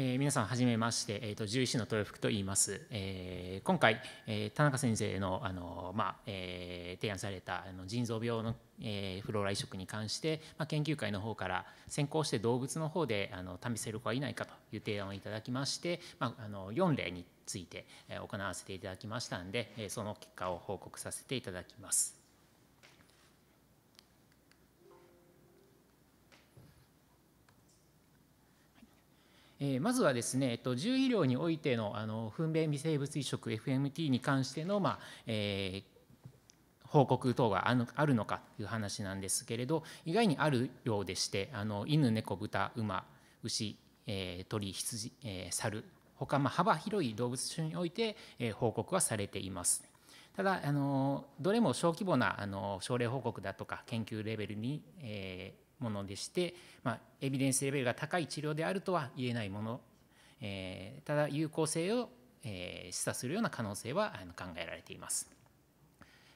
えー、皆さんはじめまして、えーと、獣医師の豊福と言います、えー、今回、えー、田中先生のあの、まあえー、提案されたあの腎臓病の、えー、フローラ移植に関して、まあ、研究会の方から先行して動物の方であの試せる子はいないかという提案をいただきまして、まあ、あの4例について行わせていただきましたのでその結果を報告させていただきます。えー、まずはですね、えっと、獣医療においてのあの糞便微生物移植 FMT に関しての、まあえー報告等があるのかという話なんですけれど意外にあるようでしてあの犬猫豚馬牛、えー、鳥羊、えー、猿他まあ幅広い動物種において、えー、報告はされています。ただあのどれも小規模なあの症例報告だとか研究レベルに、えーものでして、まあ、エビデンスレベルが高い治療であるとは言えないもの、えー、ただ有効性を、えー、示唆するような可能性はあの考えられています。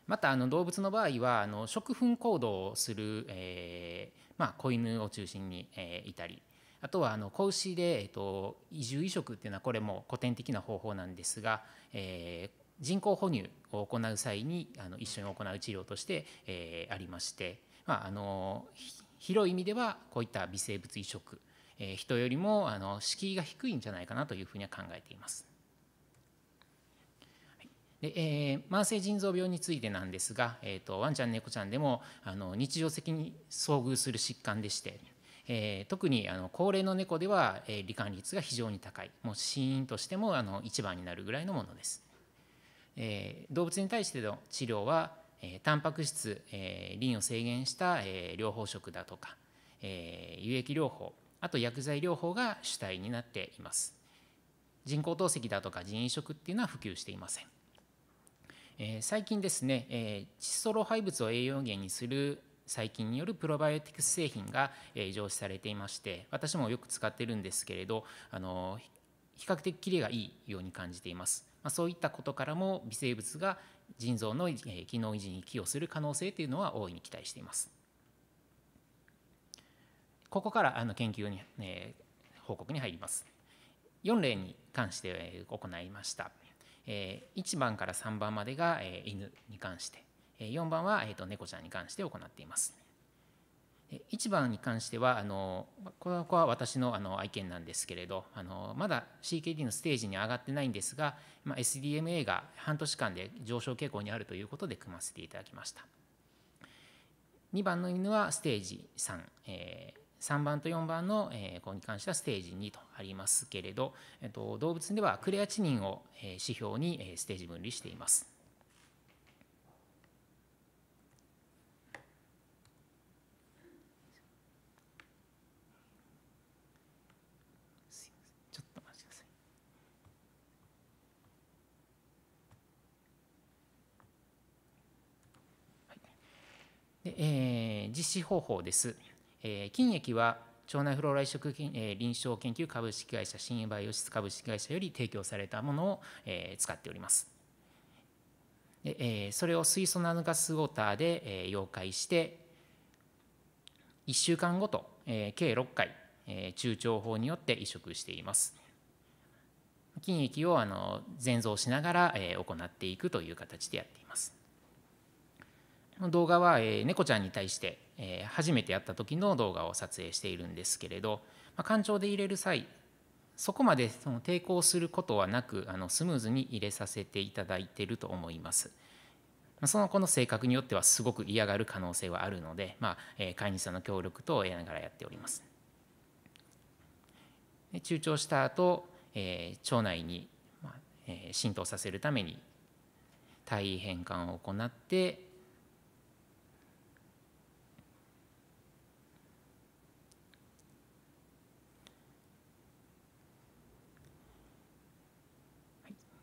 またあの動物の場合はあの食粉行動をする、えーまあ、子犬を中心に、えー、いたりあとはあの子牛で、えー、と移住移植っていうのはこれも古典的な方法なんですが、えー、人工哺乳を行う際にあの一緒に行う治療として、えー、ありまして、まあ、あの広い意味ではこういった微生物移植、えー、人よりもあの敷居が低いんじゃないかなというふうには考えています。でえー、慢性腎臓病についてなんですが、えーと、ワンちゃん猫ちゃんでもあの日常的に遭遇する疾患でして、えー、特にあの高齢の猫では、えー、罹患率が非常に高いもう死因としてもあの一番になるぐらいのものです、えー、動物に対しての治療はえタンパク質、えリンを制限した、え療法食だとか、え有益療法あと薬剤療法が主体になっています人工透析だとか人移植っていうのは普及していません、え最近ですね、え窒素老廃物を栄養源にする細菌によるプロバイオティクス製品が、え上司されていまして私もよく使ってるんですけれどあの比較的キレがいいように感じています、まあ、そういったことからも微生物が、腎臓の機能維持に寄与する可能性というのは大いに期待しています。ここからあの研究に、え報告に入ります。4例に関して行いました。1番から3番までが犬に関して4番は猫ちゃんに関して行っています。1番に関してはあのこれは私のあの愛犬なんですけれどあのまだ CKD のステージに上がってないんですが、まあ、SDMA が半年間で上昇傾向にあるということで組ませていただきました2番の犬はステージ3、えー3番と4番の子に関してはステージ2とありますけれど動物ではクレアチニンを指標にステージ分離しています。でえー、実施方法です、えー、金液は腸内フローラ移植、えー、臨床研究株式会社新バイオ室株式会社より提供されたものを、えー、使っておりますで、えー、それを水素ナノガスウォーターで、えー、溶解して1週間ごと、えー、計6回、えー、中腸法によって移植しています筋液をあの全増しながら、えー、行っていくという形でやっています動画は、えー、猫ちゃんに対して、えー、初めてやった時の動画を撮影しているんですけれど、まあ、干潮で入れる際そこまでその抵抗することはなくあのスムーズに入れさせていただいていると思います。その子の性格によってはすごく嫌がる可能性はあるので、まあえー、飼い主さんの協力と得ながらやっております。躊躇した後、えー、腸内に、まあえー、浸透させるために体位変換を行って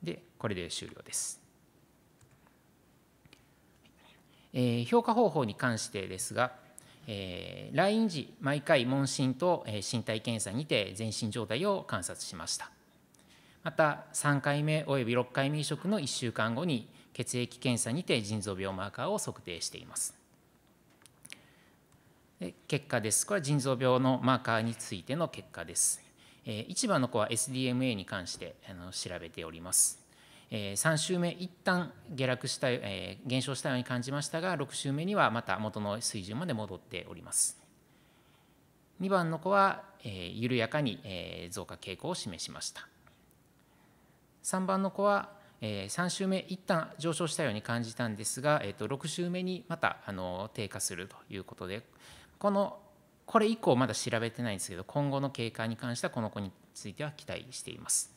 で、これで終了です。えー、評価方法に関してですが、えー、来院時、毎回問診と身体検査にて全身状態を観察しました。また、3回目および6回目移植の1週間後に、血液検査にて腎臓病マーカーを測定しています。結果です。これは腎臓病のマーカーについての結果です。え1番の子は SDMA に関してあの調べております。え3週目、一旦下落した、え減少したように感じましたが、6週目にはまた元の水準まで戻っております。2番の子は、え緩やかに、え増加傾向を示しました。3番の子は、え3週目、一旦上昇したように感じたんですが、えと6週目にまたあの低下するということで、このこれ以降まだ調べてないんですけど今後の経過に関してはこの子については期待しています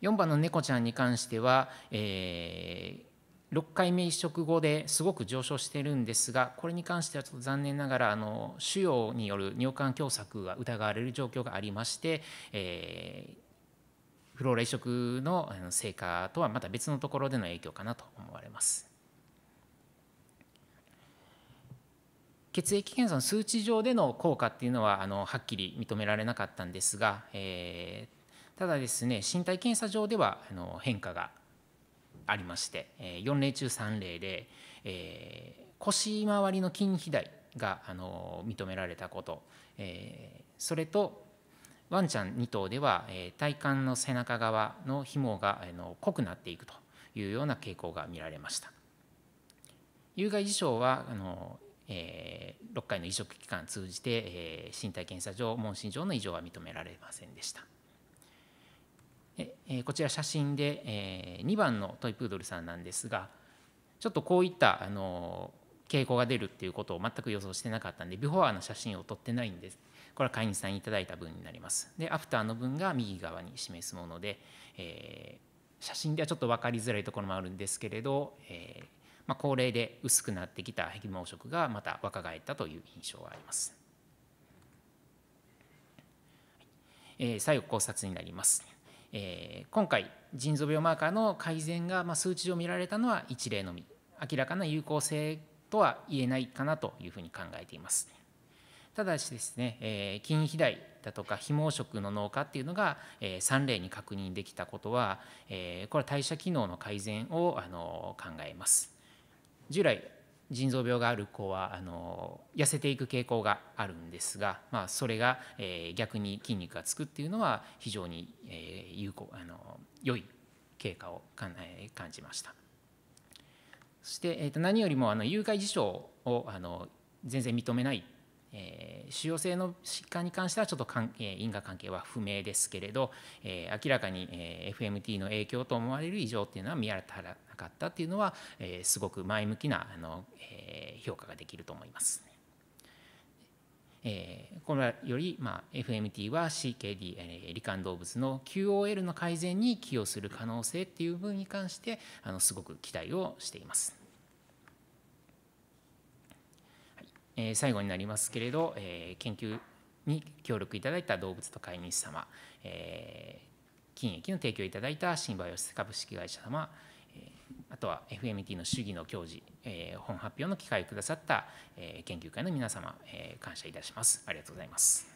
4番の猫ちゃんに関しては、えー6回目移植後ですごく上昇してるんですがこれに関してはちょっと残念ながらあの腫瘍による尿管狭窄が疑われる状況がありまして、えー、フローラ移植の成果とはまた別のところでの影響かなと思われます。血液検査の数値上での効果っていうのはあのはっきり認められなかったんですが、えー、ただですね身体検査上ではあの変化がありまして、え4例中3例で、えー、腰周りの筋肥大があの認められたこと、えー、それとワンちゃん2頭では、えー、体幹の背中側の紐があの濃くなっていくというような傾向が見られました。有害事象はあのえ6回の移植期間通じて、え身体検査上問診上の異常は認められませんでした。えこちら写真で、え2番のトイプードルさんなんですがちょっとこういったあの傾向が出るっていうことを全く予想してなかったんでビフォアの写真を撮ってないんですこれは飼い主さんいただいた分になりますでアフターの分が右側に示すもので、えー、写真ではちょっと分かりづらいところもあるんですけれど、えー、まあ、高齢で薄くなってきた壁毛色がまた若返ったという印象があります。えー、最後考察になります。えー、今回腎臓病マーカーの改善が、まあ、数値上見られたのは1例のみ明らかな有効性とは言えないかなというふうに考えています。ただしですね、えー、筋肥大だとか非毛色の脳化っていうのが、えー、3例に確認できたことは、えー、これは代謝機能の改善をあの考えます。従来腎臓病がある子はあの痩せていく傾向があるんですが、まあ、それが、えー、逆に筋肉がつくっていうのは非常に、えー、有効あの良い経過をか、えー、感じました。そして、えー、と何よりもあの誘拐事象をあの全然認めないえー、腫瘍性の疾患に関してはちょっと関、因果関係は不明ですけれど、えー、明らかに、え FMT の影響と思われる異常っていうのは見当たらなかったっていうのは、えすごく前向きなあの、え評価ができると思います。えー、これより、まあ、FMT は CKD、えー、罹患動物の QOL の改善に寄与する可能性っていう部分に関してあのすごく期待をしています。え最後になりますけれど、え研究に協力いただいた動物と飼い主様、え金益の提供いただいた新バイオス株式会社様、えあとは FMT の主義の教授、え本発表の機会をくださった、え研究会の皆様、え感謝いたします。ありがとうございます。